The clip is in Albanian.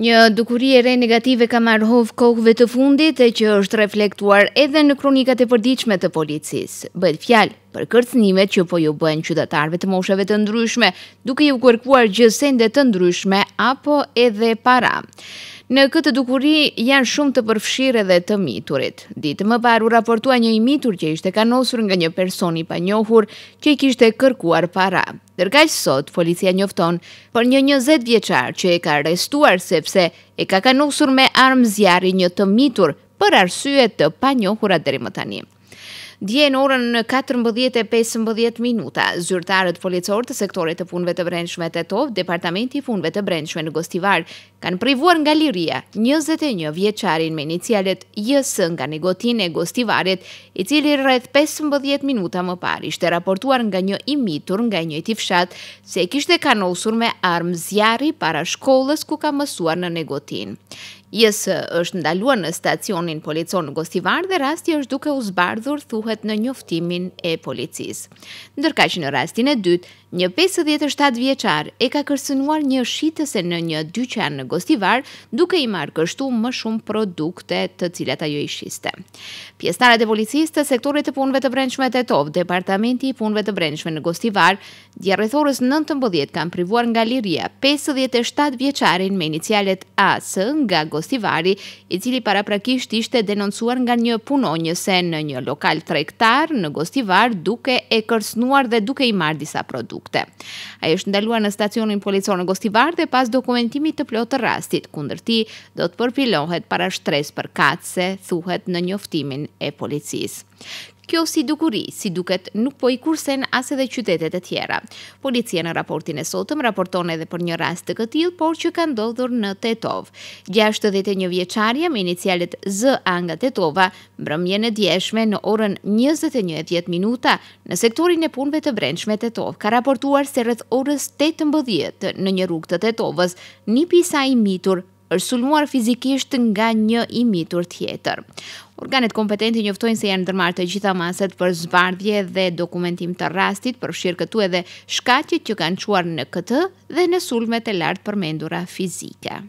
Një dukuri e re negative ka marrë hov kohëve të fundit e që është reflektuar edhe në kronikat e përdiqme të policisë. Bëjt fjalë për kërcënimet që po ju bëjnë qytatarve të moshave të ndryshme, duke ju kërkuar gjësende të ndryshme apo edhe para. Në këtë dukuri janë shumë të përfshirë dhe të miturit. Ditë më parë u raportua një i mitur që ishte kanosur nga një personi pa njohur që i kishte kërkuar para. Dërka që sot, policia njofton për një njëzet vjeqar që e ka arrestuar sepse e ka kanosur me armë zjarë i një të mitur për arsyet të pa njohurat atë dërimë të Dje në orën në 14.15 minuta, zyrtarët policorë të sektorit të punve të brendshme të tov, Departamenti i Funve të Brendshme në Gostivar, kanë privuar nga Liria, 21 vjeqarin me inicialet JS nga negotin e Gostivarit, i cili rrëth 15 minuta më par, ishte raportuar nga një imitur nga një tifshat, fshat, se kishte kanosur me armë zjari para shkollës ku ka mësuar në negotin. Jësë është ndaluar në stacionin policon në Gostivar dhe rasti është duke uzbardhur thuhet në njoftimin e policis. Ndërka që në rastin e dytë, një 57 vjeqar e ka kërsënuar një shqitës e në një dyqan në Gostivar duke i marrë kështu më shumë produkte të cilat ajo i shqiste. Pjestarat e policis të sektorit të punve të brendshme të etov, Departamenti i punve të brendshme në Gostivar, djerëthorës 19 kam privuar nga Liria 57 vjeqarin me inicialet AS nga Gostivar Postivari, i cili paraprakisht ishte denoncuar nga një punonjëse në një lokal tregtar në Gostivar duke e kërcënuar dhe duke i marr disa produkte. Ai është ndaluar në stacionin policor në Gostivar dhe pas dokumentimit të plotë të rastit, kundër tij do të përpilohet para shtresë për katse, thuhet në njoftimin e policisë. Kjo si dukuri, si duket nuk po i kursen as edhe qytetet e tjera. Policia në raportin e sotëm raporton edhe për një rast të këtil, por që ka ndodhur në Tetov. 61 vjeçarja me inicialet Z A nga Tetova, mbrëmjen e djeshme në orën 21.10 minuta në sektorin e punve të brendshme Tetov, ka raportuar se rreth orës 8.10 në një rrugë të Tetovës, një pisa i mitur është sulmuar fizikisht nga një imitur tjetër. Organet kompetenti njoftojnë se janë ndërmarrë të gjitha maset për zbardje dhe dokumentim të rastit për shirë këtu edhe shkaqet që kanë quar në këtë dhe në sulmet e lartë përmendura fizike.